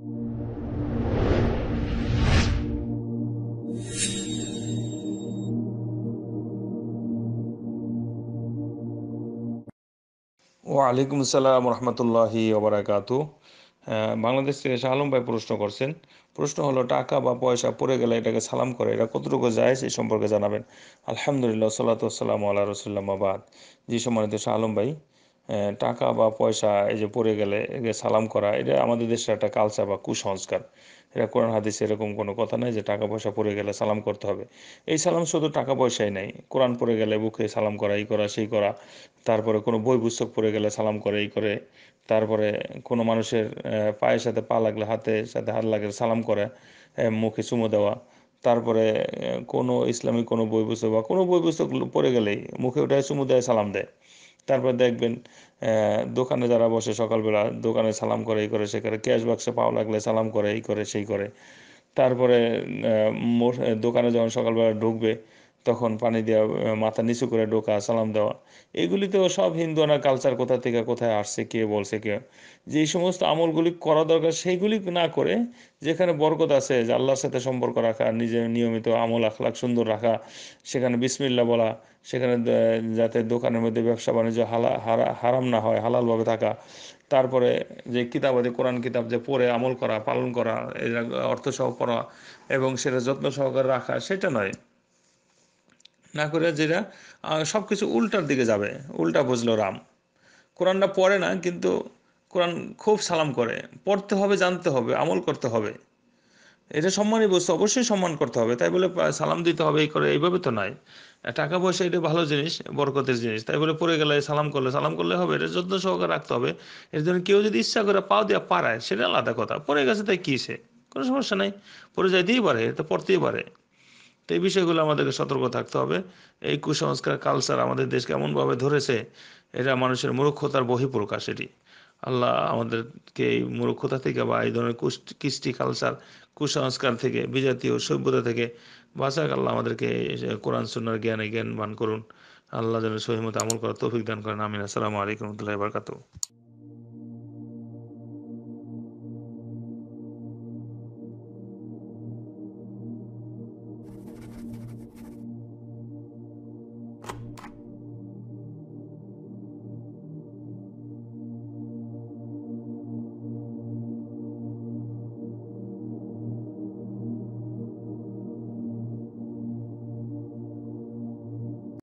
ওয়ালাইকুম আসসালাম রহমতুল্লাহি ওবরাকাতু বাংলাদেশ থেকে শাহলম ভাই প্রশ্ন করছেন প্রশ্ন হলো টাকা বা পয়সা পড়ে গেলে এটাকে সালাম করে এটা কতটুকু যায় সেই সম্পর্কে জানাবেন আলহামদুলিল্লাহ সাল্লাহ সাল্লাম আল্লাহ আবাদ যে সম্মানিত শাহলম ভাই টাকা বা পয়সা এই যে পড়ে গেলে সালাম করা এটা আমাদের দেশের একটা কালচার বা কুসংস্কার এটা কোরআন হাদিসে এরকম কোনো কথা নাই যে টাকা পয়সা পড়ে গেলে সালাম করতে হবে এই সালাম শুধু টাকা পয়সাই নাই কোরআন পড়ে গেলে বুকে সালাম করা এই করা সেই করা তারপরে কোনো বই পুস্তক পড়ে গেলে সালাম করে এই করে তারপরে কোনো মানুষের পায়ের সাথে পা লাগলে হাতে সাথে হাত লাগলে সালাম করে মুখে চুমো দেওয়া তারপরে কোনো ইসলামিক কোনো বই পুস্তক বা কোনো বই পুস্তক পড়ে গেলেই মুখে ওটা চুমু দেয় সালাম দেয় তারপর দেখবেন দোকানে যারা বসে সকালবেলা দোকানে সালাম করে এই করে সে করে ক্যাশ বাক্সে পাওয়া লাগলে সালাম করে এই করে সেই করে তারপরে দোকানে যখন সকালবেলা ঢুকবে তখন পানি দেওয়া মাথা নিচু করে ডোকা সালাম দেওয়া এগুলি তো সব হিন্দুয়ানা কালচার কোথা থেকে কোথায় আসছে কে বলছে কে যে সমস্ত আমলগুলি করা দরকার সেইগুলি না করে যেখানে বরকত আছে যে আল্লাহর সাথে সম্পর্ক রাখা নিজে নিয়মিত আমল আখলাক সুন্দর রাখা সেখানে বিসমিল্লা বলা সেখানে যাতে দোকানের মধ্যে ব্যবসা বাণিজ্য হালা হারাম না হয় হালালভাবে থাকা তারপরে যে কিতাব আছে কোরআন কিতাব যে পড়ে আমল করা পালন করা অর্থ সহ পড়া এবং সেটা যত্ন সহকারে রাখা সেটা নয় না করে যেটা সব কিছু উল্টার দিকে যাবে উল্টা বুঝলো রাম কোরআনটা পড়ে না কিন্তু কোরআন খুব সালাম করে পড়তে হবে জানতে হবে আমল করতে হবে এটা সম্মানই বস্তু অবশ্যই সম্মান করতে হবে তাই বলে সালাম দিতে হবে এই করে এইভাবে তো নয় টাকা পয়সা এটা ভালো জিনিস বরকতের জিনিস তাই বলে পড়ে গেলে সালাম করলে সালাম করলে হবে এটা যত্ন সহকারে রাখতে হবে এর জন্য কেউ যদি ইচ্ছা করে পাও দেওয়া পারায় সেটা আলাদা কথা পড়ে গেছে তাই কী সে কোনো সমস্যা নাই পড়ে যাইতেই পারে এটা পড়তেই পারে তো এই বিষয়গুলো আমাদেরকে সতর্ক থাকতে হবে এই কুসংস্কার কালচার আমাদের দেশকে এমনভাবে ধরেছে এটা মানুষের মূর্খতার বহিঃপ্রকাশ এটি আল্লাহ আমাদেরকে এই মূর্খতা থেকে বা এই ধরনের কৃষ্টি কালচার কুসংস্কার থেকে বিজাতীয় সভ্যতা থেকে বাঁচাক আল্লাহ আমাদেরকে কোরআন সুন্নার জ্ঞানে জ্ঞান বান করুন আল্লাহ যেন সহিমত আমল করার তৌফিক দান করেন আমিন আসসালামু আলাইকুম রহমতুল্লাহ বারকাতু